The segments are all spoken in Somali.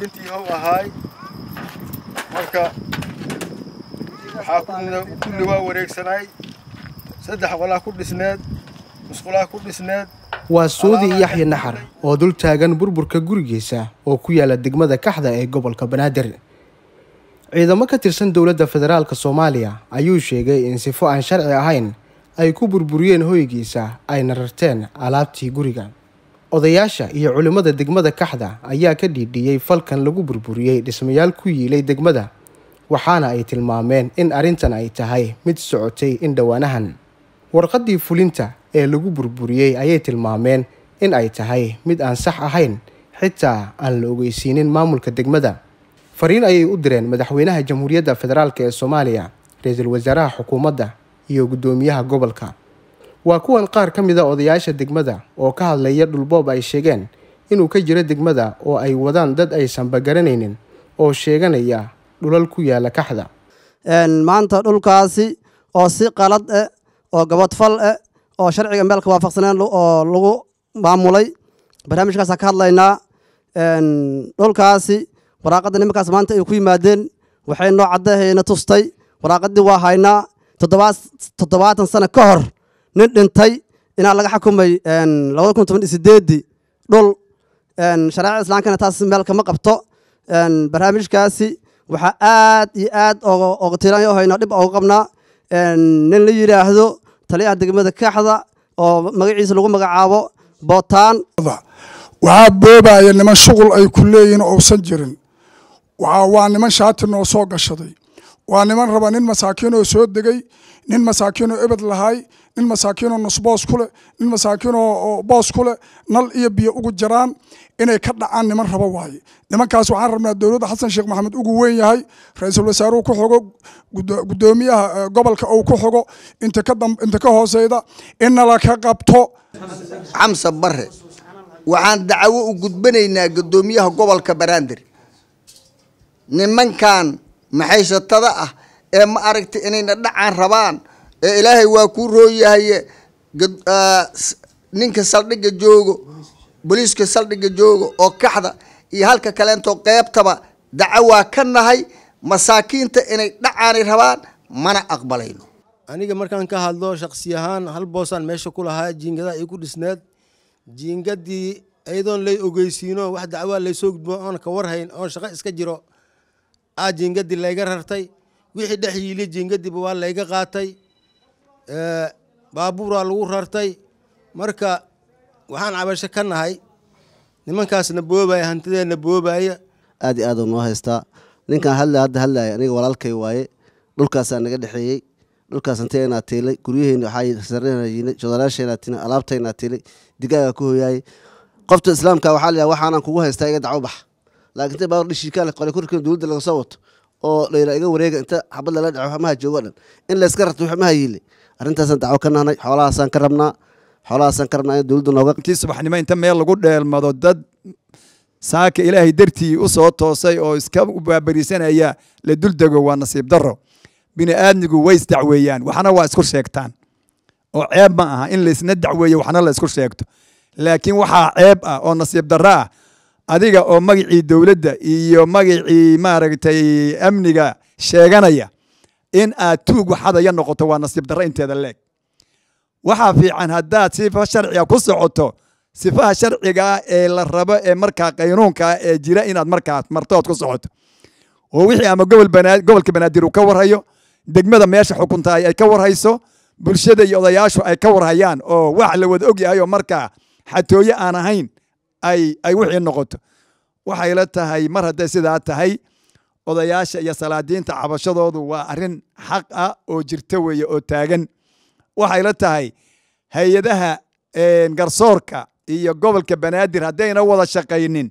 runtii ou ahaay marka waxaa kulli waa wareegsanay saddex qolaa ku dhisneed musqulaha ku dhisneed waa suudi yaxya naxar oo dul taagan burburka gurigiisa oo ku yaala degmada kaxda ee gobolka banaadir ciidamo ka tirsan dowladda federaalk soomaaliya ayuu sheegay in sifo aan sharci ahayn ay ku burburiyeen hoygiisa ayna rarteen alaabtii guriga odayaasha iyo culimmada degmada kaxda ayaa ka dhiidhiyey falkan lagu burburiyey dhismayaal ku yiilay degmada waxaana ay tilmaameen in arrintan ay tahay mid socotay in dhowaanahan warqaddii fulinta ee lagu burburiyey ayay tilmaameen in ay tahay mid aan sax ahayn xitaa aan la ogeysiinin maamulka degmada fariin ayay u direen madaxweynaha jamhuuriyadda federaalk ee soomaaliya ra-iisul wasaaraha xukuumadda iyo guddoomiyaha gobolka waa kuwan qaar ka mid a ah odayaasha degmada oo ka hadlaya dhulboob ay sheegeen inuu ka jiro degmada oo ay wadaan dad aysanba garanaynin oo sheeganaya dhulal ku yaala kaxda maanta dhulkaasi oo si qalad eh oo gabadfal eh oo sharciga meelka waafaqsaneen oo lagu maamulay barnaamijkaasa ka hadlaynaa dhulkaasi waraaqadda nimankaas maanta ay ku yimaadeen waxay noo caddahayna tustay waraaqaddii waa haynaa toddobaatan sana ka hor nin dhintay inaa laga xukumay labada kun toban dhul shareecada islaamkana taas meel kama qabto barnaamijkaasi waxaa aad iyo aad ogtilanyo hayno dhib oga qabnaa nin la yidhaahdo taliyaha degmada kaaxda oo magaciisa lagu magacaabo bootaan waxaa boobaya niman shuqul ay ku leeyihin ousan jirin waa niman shaati noo soo gashaday waa niman raba nin masaakiinoo soo degay nin masaakiin oo ebad lahay nin masaakiinoo nusboos ku leh nin masaakiinoo boos ku leh nal iyo biyo ugu jaraan inay ka dhacaan niman rabo waaye nimankaas waxaan rabnaa dowladda xasan sheekh maxamed ugu weyn yahay ra-iisul wasaaruhu ku xogo guddoomiyaha eh, gobolka uu ku xogo inta ka hooseyda innala ka qabto xamsa bare waxaan dacwo u gudbanaynaa guddoomiyaha gobolka banaadir nimankan maxaysatada ah ee ma aragta inayna dhacaan rabaan ee ilaahay waa kuu rooyahaye ninka saldhiga joogo boliiska saldhiga joogo oo kaxda iyo halka kaleentoo qeybtaba daca waa ka nahay masaakiinta inay dhacaanay rabaan mana aqbalayno aniga markaan ka hadlo shaqsi ahaan hal boosaan meesha ku lahaa jiingadaha ii ku dhisneed jiingadii iyadoon lay ogeysiino wax dacwaa laysoo gudbo oon ka warhayn oon shaqo iska jiro aa jiingadii layga rartay wixii dhex yiili jiingadiiba waa layga qaatay baabuuraa lagu rartay marka waxaan cabasho ka nahay nimankaasna boobaya hantideena boobaya aad iyo aad noo haystaa ninkaan hadla hadda hadlaya aniga walaalkay waaye dhulkaasaa naga dhexeeyey dhulkaas hantiyanaa tiilay guryaheyna waxaasarnay jodalaasheenaa tiilay alaabtaynaa tiilay digaagaa ku hooyaayay qofta islaamka waxaa la yidhaha waxaanaan kugu haystaa iga dacwo bax laakiin ta baawar dhishiikaa la qoray korkiina dowladda laga soo wato oo layra iga wareega inta xabad lala dhaco xamaha joogo dhan in layska rarto waxmaha yiile arrintaasaan dacwo ka nahnay xoolahaasaan ka rabnaa xoolahaasaan ka rabnaa in dowladda nooga intii subaxnimo inta meel lagu dheelmado dad saaka ilaahay dartii usoo toosay oo iska baabariisanaya la duldego waa nasiib darro bini aadmigu way isdacweeyaan waxna waa isku sheegtaan oo ceeb ma aha in laysna dacweeyo waxna la isku sheegto laakiin waxaa ceeb ah oo nasiib darro ah adiga oo magacii dowladda iyo magacii maaragtay amniga sheeganaya in aad tuug waxadaya noqoto waa nasiib darro inteeda leeg waxaa fiican haddaad sifa sharciga ku socoto sifaha sharciga ee la rabo ee markaa qaynuunka ee jira inaad markaas martood ku socoto oo wixii ama gobolka banaadir uu ka warhayo degmada meesha xukuntaay ay ka warhayso bulshada iyo odayaashu ay ka warhayaan oo wax la wada ogyahay oo markaa xatooye aan ahayn ay wixii noqoto waxayla tahay mar hadday sidaa tahay odayaasha iyo salaadiinta cabashadoodu waa arrin xaq ah oo jirta weeye oo taagan waxayla tahay hay-adaha garsoorka iyo gobolka banaadir haddayna wada shaqaynin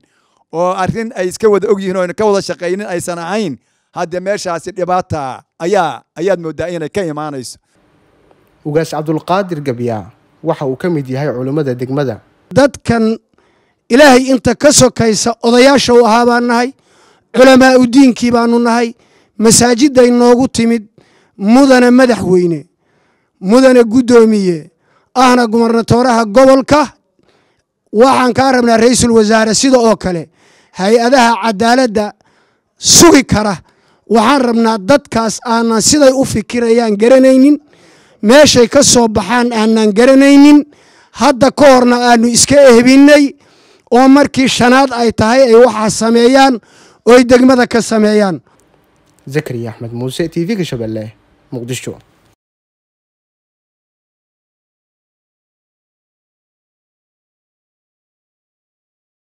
oo arrin ay iska wada ogyihin o ka wada shaqaynin aysan ahayn haddee meeshaasi dhibaata ayaa ayaad mooddaa inay ka imaanayso ugaas cabdulqaadir gabyaa waxa uu ka mid yahay culummada degmada dadkan ilaahay inta ka sokaysa odayaasha u ahaa baan nahay culamaa udiinkii baanu nahay masaajiday noogu timid mudane madaxweyne mudane guddoomiye ahna gubarnatooraha gobolka waxaan kaa rabnaa ra-iisul wasaare sida oo kale hay-adaha cadaaladda sugi kara waxaan rabnaa dadkaas aanan siday u fikirayaan garanaynin meeshay ka soo baxaan aanan garanaynin hadda ka horna aannu iska ehbinnay oo markii shanaad ay tahay ay waxaa sameeyaan oy degmada ka sameeyaan zakariya axmed muuse t v-ga shabeelle muqdisho